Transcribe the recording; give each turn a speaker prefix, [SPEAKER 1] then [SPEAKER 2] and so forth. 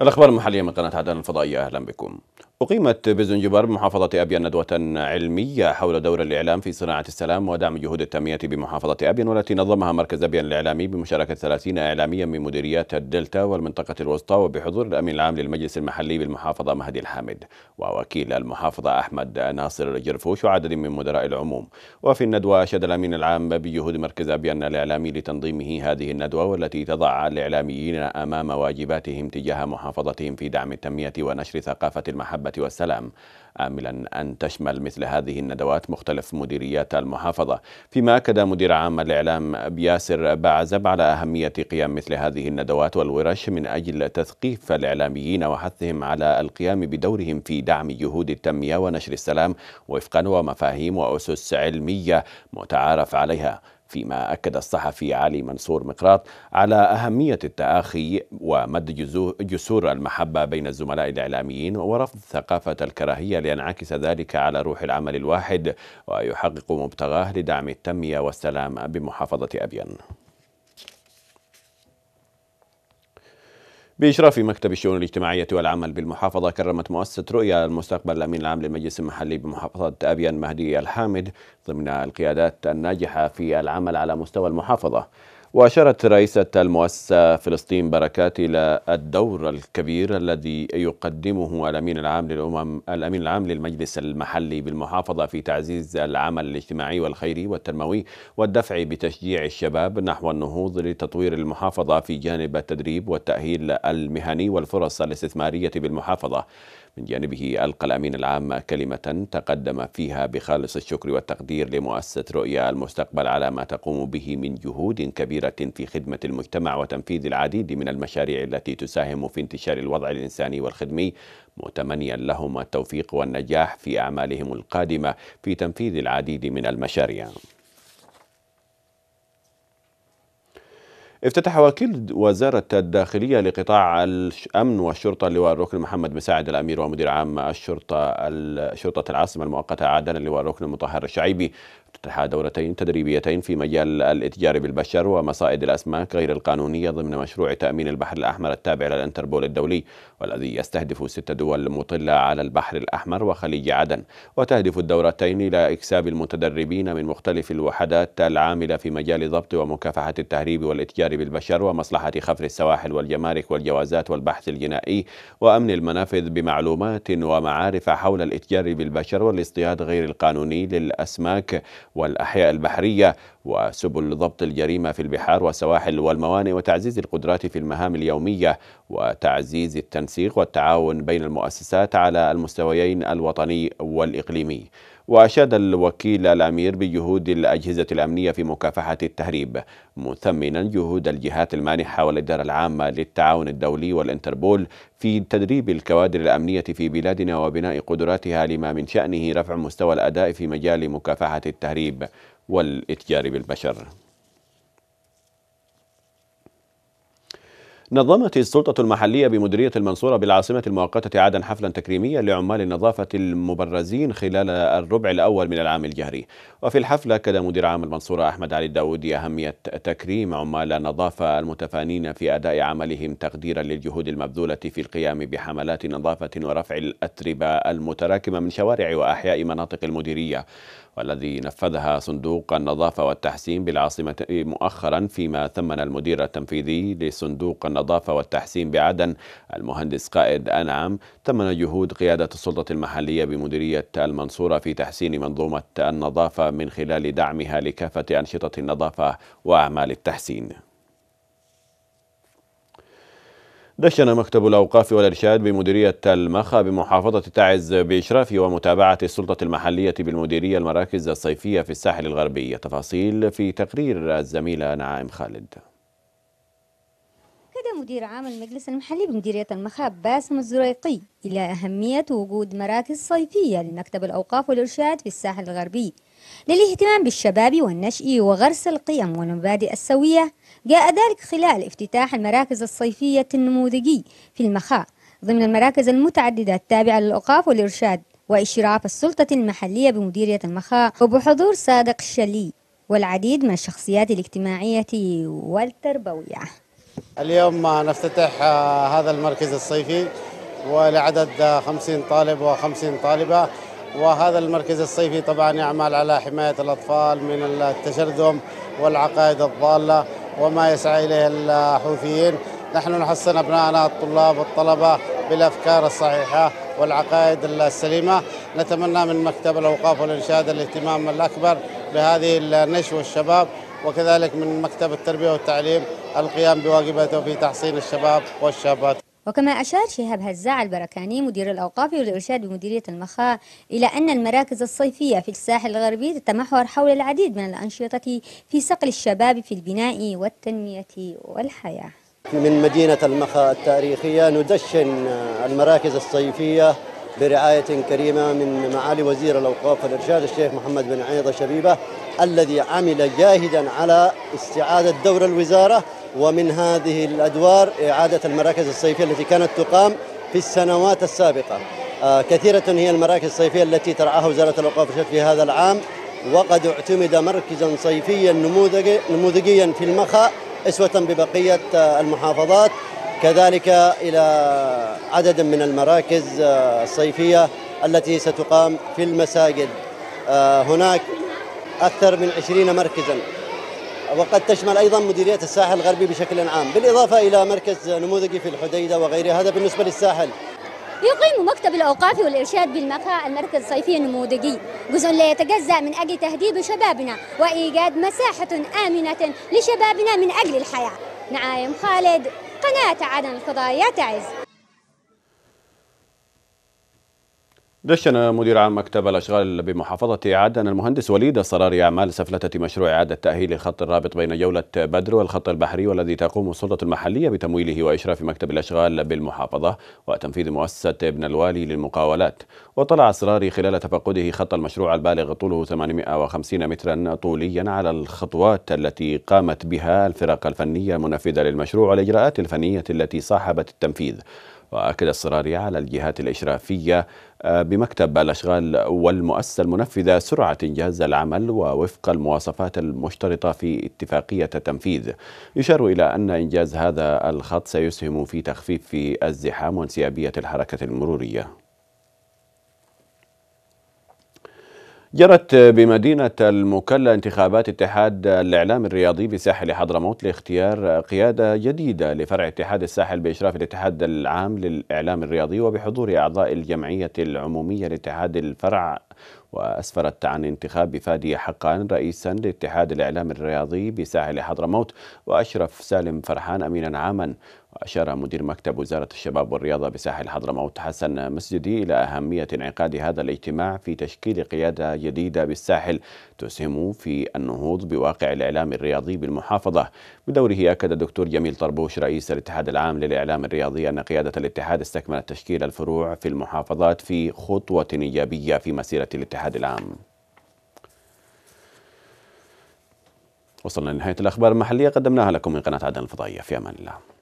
[SPEAKER 1] الأخبار المحلية من قناة عدن الفضائية أهلا بكم أقيمت بزنجبار بمحافظة أبيان ندوة علمية حول دور الإعلام في صناعة السلام ودعم جهود التنمية بمحافظة أبيان والتي نظمها مركز أبيان الإعلامي بمشاركة 30 إعلاميا من مديريات الدلتا والمنطقة الوسطى وبحضور الأمين العام للمجلس المحلي بالمحافظة مهدي الحامد ووكيل المحافظة أحمد ناصر الجرفوش وعدد من مدراء العموم وفي الندوة أشاد الأمين العام بجهود مركز أبيان الإعلامي لتنظيمه هذه الندوة والتي تضع الإعلاميين أمام واجباتهم تجاه محافظتهم في دعم التنمية ونشر ثقافة المحبة والسلام آملا أن تشمل مثل هذه الندوات مختلف مديريات المحافظة فيما أكد مدير عام الإعلام بياسر بعزب على أهمية قيام مثل هذه الندوات والورش من أجل تثقيف الإعلاميين وحثهم على القيام بدورهم في دعم جهود التنمية ونشر السلام وفقا ومفاهيم وأسس علمية متعارف عليها فيما أكد الصحفي علي منصور مقراط على أهمية التآخي ومد جسور المحبة بين الزملاء الإعلاميين ورفض ثقافة الكراهية لينعكس ذلك على روح العمل الواحد ويحقق مبتغاه لدعم التنمية والسلام بمحافظة أبين بإشراف مكتب الشؤون الاجتماعية والعمل بالمحافظة كرمت مؤسسة رؤيا المستقبل الأمين العام للمجلس المحلي بمحافظة أبيان مهدي الحامد ضمن القيادات الناجحة في العمل على مستوى المحافظة وأشارت رئيسة المؤسسة فلسطين بركات إلى الدور الكبير الذي يقدمه الأمين العام للأمم الأمين العام للمجلس المحلي بالمحافظة في تعزيز العمل الاجتماعي والخيري والتنموي والدفع بتشجيع الشباب نحو النهوض لتطوير المحافظة في جانب التدريب والتأهيل المهني والفرص الاستثمارية بالمحافظة من جانبه ألقى الأمين العام كلمة تقدم فيها بخالص الشكر والتقدير لمؤسسة رؤيا المستقبل على ما تقوم به من جهود كبيرة في خدمة المجتمع وتنفيذ العديد من المشاريع التي تساهم في انتشار الوضع الإنساني والخدمي متمنيا لهم التوفيق والنجاح في أعمالهم القادمة في تنفيذ العديد من المشاريع افتتح وكيل وزارة الداخلية لقطاع الأمن والشرطة اللواء الركن محمد مساعد الأمير ومدير عام الشرطة شرطة العاصمة المؤقتة عدن اللواء الركن مطهر الشعيبي افتتح دورتين تدريبيتين في مجال الاتجار بالبشر ومصائد الأسماك غير القانونية ضمن مشروع تأمين البحر الأحمر التابع للانتربول الدولي والذي يستهدف ست دول مطلة على البحر الأحمر وخليج عدن وتهدف الدورتين إلى إكساب المتدربين من مختلف الوحدات العاملة في مجال ضبط ومكافحة التهريب والاتجار بالبشر ومصلحة خفر السواحل والجمارك والجوازات والبحث الجنائي وأمن المنافذ بمعلومات ومعارف حول الاتجار بالبشر والاصطياد غير القانوني للأسماك والأحياء البحرية وسبل ضبط الجريمة في البحار والسواحل والموانئ وتعزيز القدرات في المهام اليومية وتعزيز التنسيق والتعاون بين المؤسسات على المستويين الوطني والإقليمي وأشاد الوكيل الأمير بجهود الأجهزة الأمنية في مكافحة التهريب مثمنا جهود الجهات المانحة والإدارة العامة للتعاون الدولي والإنتربول في تدريب الكوادر الأمنية في بلادنا وبناء قدراتها لما من شأنه رفع مستوى الأداء في مجال مكافحة التهريب والإتجار بالبشر نظمت السلطة المحلية بمديرية المنصورة بالعاصمة المؤقتة عادا حفلا تكريميا لعمال النظافة المبرزين خلال الربع الأول من العام الجهري وفي الحفلة أكد مدير عام المنصورة أحمد علي الداودي أهمية تكريم عمال النظافة المتفانين في أداء عملهم تقديرا للجهود المبذولة في القيام بحملات نظافة ورفع الأتربة المتراكمة من شوارع وأحياء مناطق المديرية والذي نفذها صندوق النظافة والتحسين بالعاصمة مؤخرا فيما ثمن المدير التنفيذي لصندوق النظافة والتحسين بعدن المهندس قائد أنعم ثمن جهود قيادة السلطة المحلية بمديرية المنصورة في تحسين منظومة النظافة من خلال دعمها لكافة أنشطة النظافة وأعمال التحسين دشن مكتب الأوقاف والإرشاد بمديرية المخا بمحافظة تعز بإشراف ومتابعة السلطة المحلية بالمديرية المراكز الصيفية في الساحل الغربي تفاصيل في تقرير الزميلة نعائم خالد
[SPEAKER 2] أكد مدير عام المجلس المحلي بمديرية المخاب باسم الزريقي إلى أهمية وجود مراكز صيفية لمكتب الأوقاف والإرشاد في الساحل الغربي للاهتمام بالشباب والنشئ وغرس القيم والمبادئ السوية جاء ذلك خلال افتتاح المراكز الصيفية النموذجي في المخاء ضمن المراكز المتعددة التابعة للأوقاف والإرشاد وإشراف السلطة المحلية بمديرية المخاء وبحضور صادق الشلي والعديد من الشخصيات الاجتماعية والتربوية
[SPEAKER 1] اليوم نفتتح آه، هذا المركز الصيفي ولعدد 50 آه، طالب و50 طالبة وهذا المركز الصيفي طبعا يعمل على حماية الأطفال من التشرذم والعقائد الضالة وما يسعى إليه الحوثيين نحن نحصن أبنائنا الطلاب والطلبة بالأفكار الصحيحة والعقائد السليمة نتمنى من مكتب الأوقاف والإنشاد الاهتمام الأكبر بهذه النشوة والشباب وكذلك من مكتب التربية والتعليم القيام بواجباته في تحصين الشباب والشابات
[SPEAKER 2] وكما أشار شهاب هزاع البركاني مدير الأوقاف والإرشاد بمديرية المخاء إلى أن المراكز الصيفية في الساحل الغربي تتمحور حول العديد من الأنشطة في صقل الشباب في البناء والتنمية والحياة
[SPEAKER 1] من مدينة المخاء التاريخية ندشن المراكز الصيفية برعاية كريمة من معالي وزير الأوقاف والإرشاد الشيخ محمد بن عيضة شبيبة الذي عمل جاهدا على استعادة دور الوزارة ومن هذه الأدوار إعادة المراكز الصيفية التي كانت تقام في السنوات السابقة آه، كثيرة هي المراكز الصيفية التي ترعاها وزارة الأوقاف والإرشاد في هذا العام وقد اعتمد مركزا صيفيا نموذجيا في المخا اسوة ببقية آه، المحافظات كذلك إلى عدد من المراكز آه، الصيفية التي ستقام في المساجد هناك أكثر من عشرين مركزا وقد تشمل أيضا مديرية الساحل الغربي بشكل عام بالإضافة إلى مركز نموذجي في الحديدة وغيرها، هذا بالنسبة للساحل
[SPEAKER 2] يقيم مكتب الأوقاف والإرشاد بالمقهى المركز الصيفي النموذجي جزء لا يتجزأ من أجل تهذيب شبابنا وإيجاد مساحة آمنة لشبابنا من أجل الحياة نعايم خالد قناة عدن القضايا تعز
[SPEAKER 1] دشن مدير عام مكتب الأشغال بمحافظة عدن المهندس وليد الصراري أعمال سفلتة مشروع إعادة تأهيل الخط الرابط بين جولة بدر والخط البحري والذي تقوم السلطة المحلية بتمويله وإشراف مكتب الأشغال بالمحافظة وتنفيذ مؤسسة ابن الوالي للمقاولات وطلع الصراري خلال تفقده خط المشروع البالغ طوله 850 مترا طوليا على الخطوات التي قامت بها الفرق الفنية المنفذة للمشروع والإجراءات الفنية التي صاحبت التنفيذ وأكد إصراري على الجهات الإشرافية آه، بمكتب الأشغال والمؤسسة المنفذة سرعة إنجاز العمل ووفق المواصفات المشترطة في اتفاقية التنفيذ يشار إلى أن إنجاز هذا الخط سيسهم في تخفيف في الزحام وانسيابية الحركة المرورية جرت بمدينة المكلا انتخابات اتحاد الإعلام الرياضي بساحل حضرموت لاختيار قيادة جديدة لفرع اتحاد الساحل بإشراف الاتحاد العام للإعلام الرياضي وبحضور أعضاء الجمعية العمومية لاتحاد الفرع وأسفرت عن انتخاب فادي حقان رئيسا لاتحاد الإعلام الرياضي بساحل حضرموت وأشرف سالم فرحان أمينا عاما وأشار مدير مكتب وزارة الشباب والرياضة بساحل حضرموت حسن مسجدي إلى أهمية انعقاد هذا الاجتماع في تشكيل قيادة جديدة بالساحل تسهم في النهوض بواقع الإعلام الرياضي بالمحافظة بدوره أكد الدكتور جميل طربوش رئيس الاتحاد العام للإعلام الرياضي أن قيادة الاتحاد استكملت تشكيل الفروع في المحافظات في خطوة إيجابية في مسيرة الاتحاد الاتحاد العام وصلنا لنهاية الأخبار المحلية قدمناها لكم من قناة عدن الفضائية في أمان الله